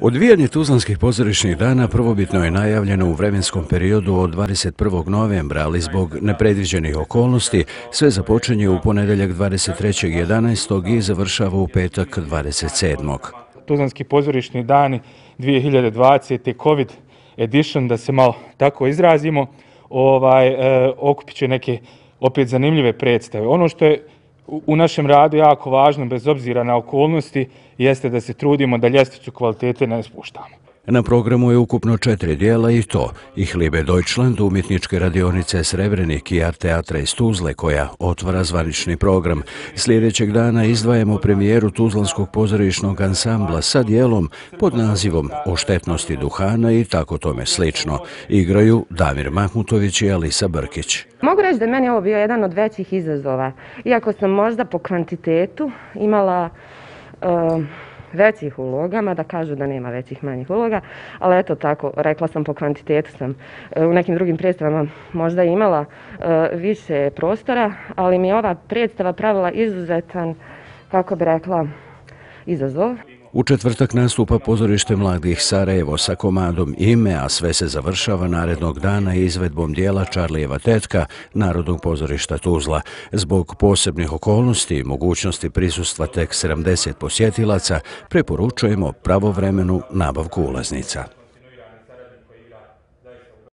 Odvijanje Tuzlanskih pozorišnih dana prvobitno je najavljeno u vremenskom periodu od 21. novembra, ali zbog nepredviđenih okolnosti sve započenje u ponedeljak 23.11. i završava u petak 27. Tuzlanski pozorišni dani 2020. COVID edition, da se malo tako izrazimo, ovaj, e, okupit će neke opet zanimljive predstave. Ono što je u našem radu jako važno, bez obzira na okolnosti, jeste da se trudimo da ljestvicu kvalitete ne spuštamo. Na programu je ukupno četiri dijela i to Ich liebe Deutschland umjetničke radionice Srebrenik i Art Teatra iz Tuzle koja otvara zvanični program. Sljedećeg dana izdvajemo premijeru Tuzlanskog pozorišnog ansambla sa dijelom pod nazivom O štetnosti duhana i tako tome slično. Igraju Damir Mahmutović i Alisa Brkić. Mogu reći da je meni ovo bio jedan od većih izazova. Iako sam možda po kvantitetu imala... Eh, većih uloga, mada kažu da nema većih manjih uloga, ali eto tako, rekla sam po kvantitetu sam e, u nekim drugim predstavama možda imala e, više prostora, ali mi je ova predstava pravila izuzetan, kako bi rekla, izazov. U četvrtak nastupa pozorište mladih Sarajevo sa komadom ime, a sve se završava narednog dana izvedbom dijela Čarlijeva tetka Narodnog pozorišta Tuzla. Zbog posebnih okolnosti i mogućnosti prisustva tek 70 posjetilaca preporučujemo pravovremenu nabavku ulaznica.